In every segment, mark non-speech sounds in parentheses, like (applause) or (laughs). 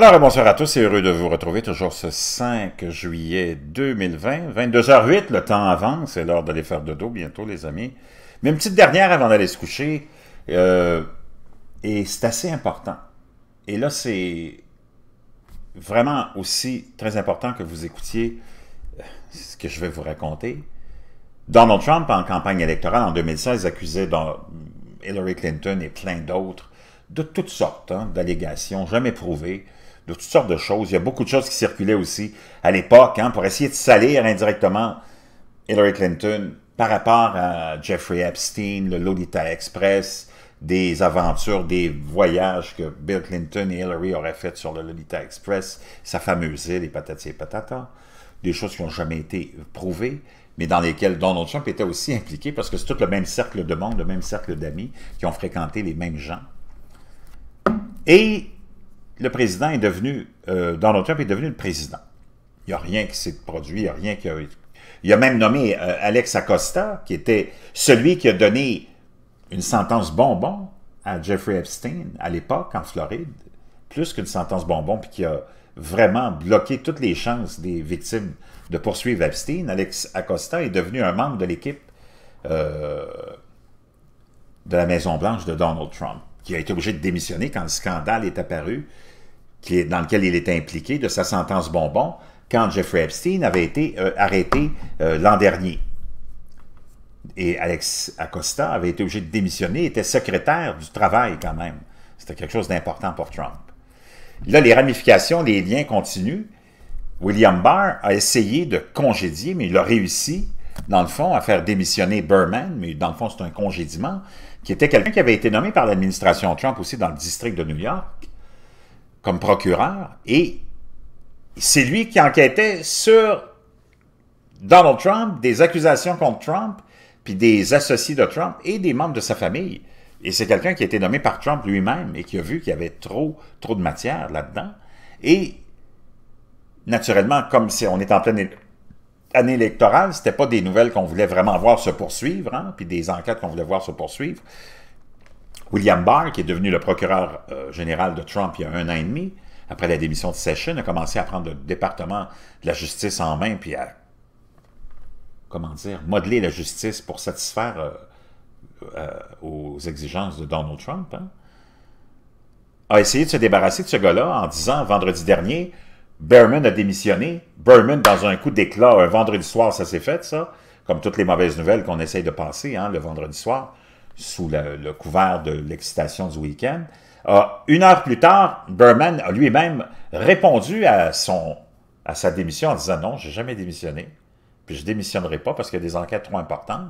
Alors, bonsoir à tous et heureux de vous retrouver toujours ce 5 juillet 2020, 22h08, le temps avance, c'est l'heure d'aller faire dodo bientôt les amis. Mais une petite dernière avant d'aller se coucher, euh, et c'est assez important. Et là, c'est vraiment aussi très important que vous écoutiez euh, ce que je vais vous raconter. Donald Trump, en campagne électorale en 2016, accusait Hillary Clinton et plein d'autres de toutes sortes hein, d'allégations jamais prouvées de toutes sortes de choses. Il y a beaucoup de choses qui circulaient aussi à l'époque hein, pour essayer de salir indirectement Hillary Clinton par rapport à Jeffrey Epstein, le Lolita Express, des aventures, des voyages que Bill Clinton et Hillary auraient fait sur le Lolita Express, sa fameuse île et patati et patata, des choses qui n'ont jamais été prouvées, mais dans lesquelles Donald Trump était aussi impliqué parce que c'est tout le même cercle de monde, le même cercle d'amis qui ont fréquenté les mêmes gens. Et le président est devenu, euh, Donald Trump est devenu le président. Il n'y a rien qui s'est produit, il n'y a rien qui a... Il a même nommé euh, Alex Acosta, qui était celui qui a donné une sentence bonbon à Jeffrey Epstein à l'époque en Floride, plus qu'une sentence bonbon, puis qui a vraiment bloqué toutes les chances des victimes de poursuivre Epstein. Alex Acosta est devenu un membre de l'équipe euh, de la Maison-Blanche de Donald Trump qui a été obligé de démissionner quand le scandale est apparu, dans lequel il était impliqué, de sa sentence bonbon, quand Jeffrey Epstein avait été euh, arrêté euh, l'an dernier. Et Alex Acosta avait été obligé de démissionner, était secrétaire du travail quand même. C'était quelque chose d'important pour Trump. Là, les ramifications, les liens continuent. William Barr a essayé de congédier, mais il a réussi, dans le fond, à faire démissionner Berman, mais dans le fond, c'est un congédiement qui était quelqu'un qui avait été nommé par l'administration Trump aussi dans le district de New York comme procureur, et c'est lui qui enquêtait sur Donald Trump, des accusations contre Trump, puis des associés de Trump et des membres de sa famille. Et c'est quelqu'un qui a été nommé par Trump lui-même et qui a vu qu'il y avait trop, trop de matière là-dedans. Et naturellement, comme si on est en pleine année électorale, c'était pas des nouvelles qu'on voulait vraiment voir se poursuivre, hein, puis des enquêtes qu'on voulait voir se poursuivre. William Barr, qui est devenu le procureur euh, général de Trump il y a un an et demi, après la démission de Session, a commencé à prendre le département de la justice en main, puis à, comment dire, modeler la justice pour satisfaire euh, euh, aux exigences de Donald Trump. Hein. a essayé de se débarrasser de ce gars-là en disant vendredi dernier, Berman a démissionné. Berman, dans un coup d'éclat, un vendredi soir, ça s'est fait, ça, comme toutes les mauvaises nouvelles qu'on essaye de passer hein, le vendredi soir, sous le couvert de l'excitation du week-end. Euh, une heure plus tard, Berman a lui-même répondu à, son, à sa démission en disant « Non, j'ai jamais démissionné, puis je démissionnerai pas parce qu'il y a des enquêtes trop importantes,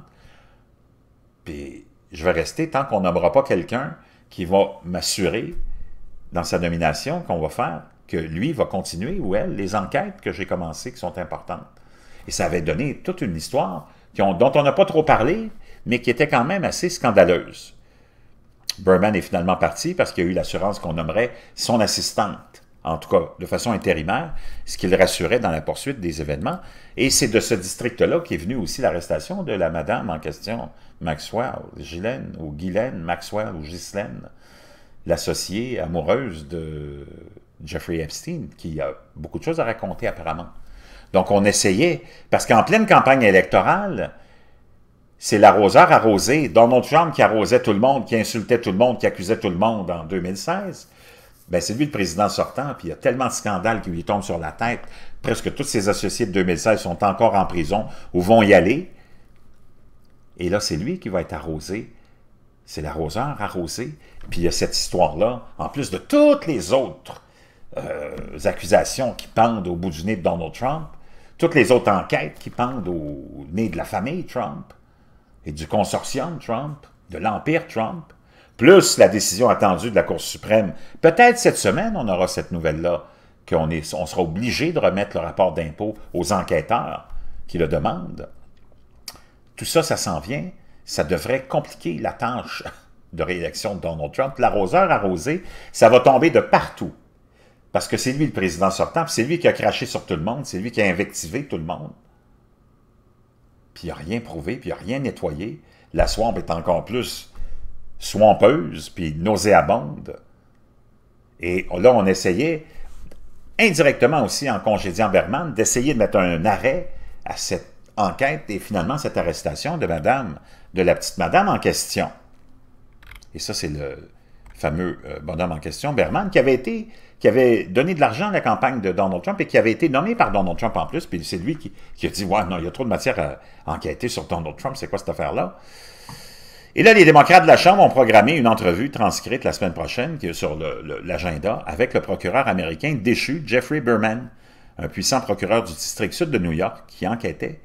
puis je vais rester tant qu'on n'aura pas quelqu'un qui va m'assurer dans sa nomination qu'on va faire que lui va continuer, ou elle, les enquêtes que j'ai commencées qui sont importantes. Et ça avait donné toute une histoire dont on n'a pas trop parlé, mais qui était quand même assez scandaleuse. Berman est finalement parti parce qu'il y a eu l'assurance qu'on nommerait son assistante, en tout cas de façon intérimaire, ce qui le rassurait dans la poursuite des événements. Et c'est de ce district-là qu'est venue aussi l'arrestation de la madame en question, Maxwell, Ghislaine, ou Guylaine Maxwell, ou Ghislaine, l'associée amoureuse de Jeffrey Epstein, qui a beaucoup de choses à raconter apparemment. Donc on essayait, parce qu'en pleine campagne électorale, c'est l'arroseur arrosé, Donald Trump qui arrosait tout le monde, qui insultait tout le monde, qui accusait tout le monde en 2016, ben c'est lui le président sortant, puis il y a tellement de scandales qui lui tombent sur la tête, presque tous ses associés de 2016 sont encore en prison ou vont y aller, et là c'est lui qui va être arrosé, c'est l'arroseur arrosé, puis il y a cette histoire-là, en plus de toutes les autres euh, accusations qui pendent au bout du nez de Donald Trump, toutes les autres enquêtes qui pendent au nez de la famille Trump et du consortium Trump, de l'Empire Trump, plus la décision attendue de la Cour suprême. Peut-être cette semaine, on aura cette nouvelle-là, qu'on on sera obligé de remettre le rapport d'impôt aux enquêteurs qui le demandent. Tout ça, ça s'en vient. Ça devrait compliquer la tâche (laughs) de réélection de Donald Trump. L'arroseur arrosé, ça va tomber de partout. Parce que c'est lui le président sortant, c'est lui qui a craché sur tout le monde, c'est lui qui a invectivé tout le monde. Puis il n'a rien prouvé, puis il n'a rien nettoyé. La swamp est encore plus swampeuse, puis nauséabonde. Et là, on essayait, indirectement aussi en congédiant Berman, d'essayer de mettre un arrêt à cette enquête et finalement cette arrestation de madame, de la petite madame en question. Et ça, c'est le, fameux euh, bonhomme en question, Berman, qui avait été qui avait donné de l'argent à la campagne de Donald Trump et qui avait été nommé par Donald Trump en plus, puis c'est lui qui, qui, a dit « Ouais, non, il y a trop de matière à enquêter sur Donald Trump, c'est quoi cette affaire-là? » Et là, les démocrates de la Chambre ont programmé une entrevue transcrite la semaine prochaine qui est sur l'agenda avec le procureur américain déchu Jeffrey Berman, un puissant procureur du district sud de New York qui enquêtait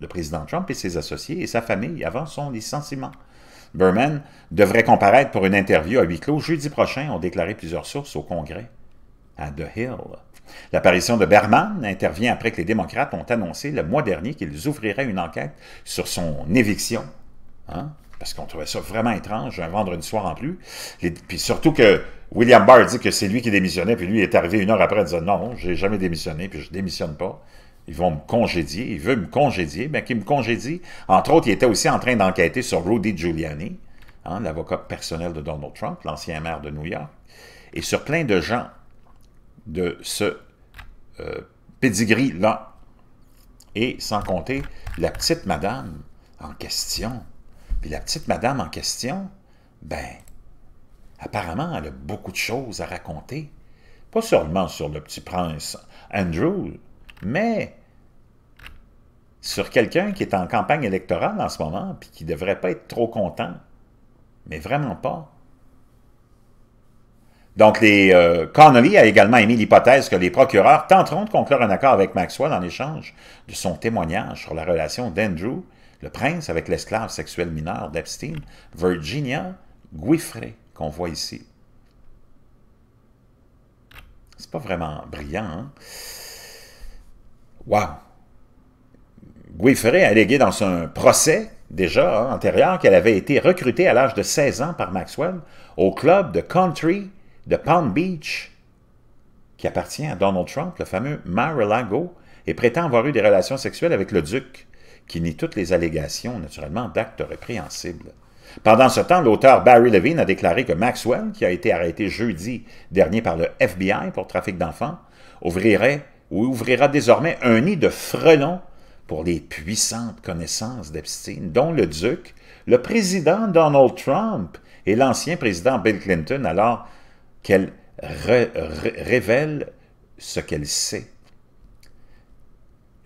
le président Trump et ses associés et sa famille avant son licenciement. Berman devrait comparaître pour une interview à huis clos jeudi prochain, ont déclaré plusieurs sources au Congrès, à The Hill. L'apparition de Berman intervient après que les démocrates ont annoncé le mois dernier qu'ils ouvriraient une enquête sur son éviction. Hein? Parce qu'on trouvait ça vraiment étrange, un vendredi soir en plus. puis surtout que William Barr dit que c'est lui qui démissionnait, puis lui est arrivé une heure après en disant « Non, j'ai jamais démissionné, puis je démissionne pas » ils vont me congédier, il veut me congédier, mais ben, qui me congédie. Entre autres, il était aussi en train d'enquêter sur Rudy Giuliani, hein, l'avocat personnel de Donald Trump, l'ancien maire de New York, et sur plein de gens de ce euh, pedigree-là. Et sans compter la petite madame en question. Puis la petite madame en question, ben, apparemment, elle a beaucoup de choses à raconter. Pas seulement sur le petit prince Andrew, mais sur quelqu'un qui est en campagne électorale en ce moment, puis qui ne devrait pas être trop content, mais vraiment pas. Donc, les, euh, Connolly a également émis l'hypothèse que les procureurs tenteront de conclure un accord avec Maxwell en échange de son témoignage sur la relation d'Andrew, le prince, avec l'esclave sexuelle mineure d'Epstein, Virginia Guifrey, qu'on voit ici. C'est pas vraiment brillant, hein? Wow! Guy a allégué dans un procès déjà hein, antérieur qu'elle avait été recrutée à l'âge de 16 ans par Maxwell au club de country de Palm Beach qui appartient à Donald Trump, le fameux Mar-a-Lago, et prétend avoir eu des relations sexuelles avec le duc, qui nie toutes les allégations, naturellement, d'actes répréhensibles. Pendant ce temps, l'auteur Barry Levine a déclaré que Maxwell, qui a été arrêté jeudi dernier par le FBI pour trafic d'enfants, ouvrirait ouvrira désormais un nid de frelons pour les puissantes connaissances d'Epstein, dont le duc, le président Donald Trump et l'ancien président Bill Clinton, alors qu'elle révèle ce qu'elle sait.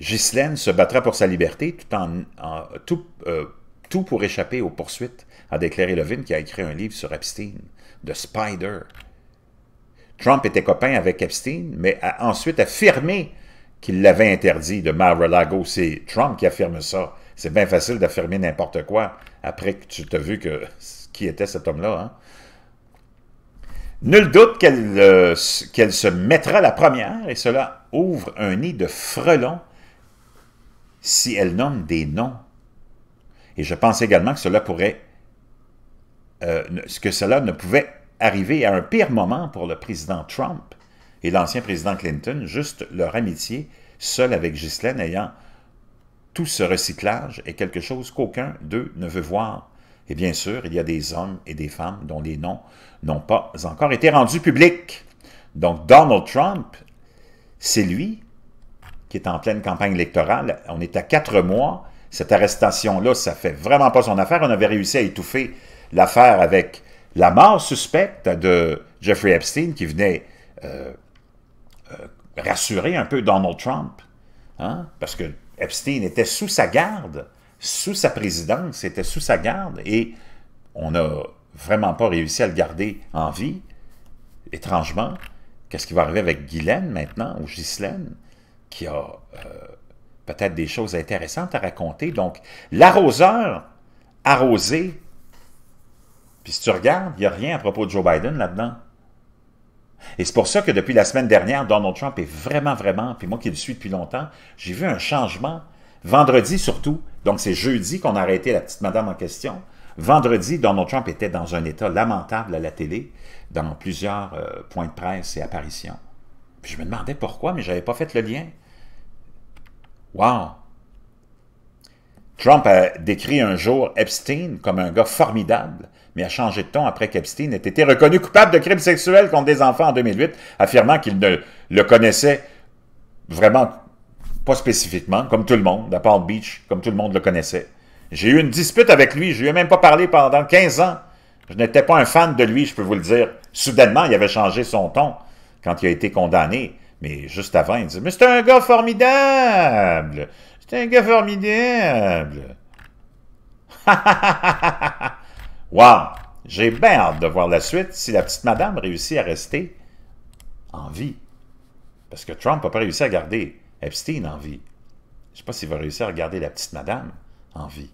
Ghislaine se battra pour sa liberté, tout, en, tout, euh, tout pour échapper aux poursuites, a déclaré Levin, qui a écrit un livre sur Epstein, The Spider. Trump était copain avec Epstein, mais a ensuite affirmé qu'il l'avait interdit de Mar-a-Lago. C'est Trump qui affirme ça. C'est bien facile d'affirmer n'importe quoi après que tu t'as vu que, (laughs) qui était cet homme-là. Hein. Nul doute euh, qu'elle se mettra la première et cela ouvre un nid de frelons si elle nomme des noms. Et je pense également que cela pourrait, euh, que cela ne pouvait arrivé à un pire moment pour le président Trump et l'ancien président Clinton, juste leur amitié, seule avec Ghislaine, ayant tout ce recyclage est quelque chose qu'aucun d'eux ne veut voir. Et bien sûr, il y a des hommes et des femmes dont les noms n'ont pas encore été rendus publics. Donc Donald Trump, c'est lui qui est en pleine campagne électorale. On est à quatre mois. Cette arrestation-là, ça fait vraiment pas son affaire. On avait réussi à étouffer l'affaire avec la mort suspecte de Jeffrey Epstein qui venait euh, euh, rassurer un peu Donald Trump, hein, parce que Epstein était sous sa garde, sous sa présidence, était sous sa garde, et on n'a vraiment pas réussi à le garder en vie. Étrangement, qu'est-ce qui va arriver avec Guylaine maintenant, ou Ghislaine, qui a euh, peut-être des choses intéressantes à raconter. Donc, l'arroseur arrosé puis si tu regardes, il n'y a rien à propos de Joe Biden là-dedans. Et c'est pour ça que depuis la semaine dernière, Donald Trump est vraiment, vraiment, puis moi qui le suis depuis longtemps, j'ai vu un changement. Vendredi surtout, donc c'est jeudi qu'on a arrêté la petite madame en question. Vendredi, Donald Trump était dans un état lamentable à la télé, dans plusieurs euh, points de presse et apparitions. Puis je me demandais pourquoi, mais je n'avais pas fait le lien. Wow! Trump a décrit un jour Epstein comme un gars formidable mais a changé de ton après qu'Epstein ait été reconnu coupable de crimes sexuels contre des enfants en 2008, affirmant qu'il ne le connaissait vraiment pas spécifiquement, comme tout le monde, à Beach, comme tout le monde le connaissait. J'ai eu une dispute avec lui, je lui ai même pas parlé pendant 15 ans. Je n'étais pas un fan de lui, je peux vous le dire. Soudainement, il avait changé son ton quand il a été condamné. Mais juste avant, il dit Mais c'est un gars formidable C'est un gars formidable (laughs) Wow! J'ai bien hâte de voir la suite si la petite madame réussit à rester en vie. Parce que Trump n'a pas réussi à garder Epstein en vie. Je ne sais pas s'il va réussir à garder la petite madame en vie.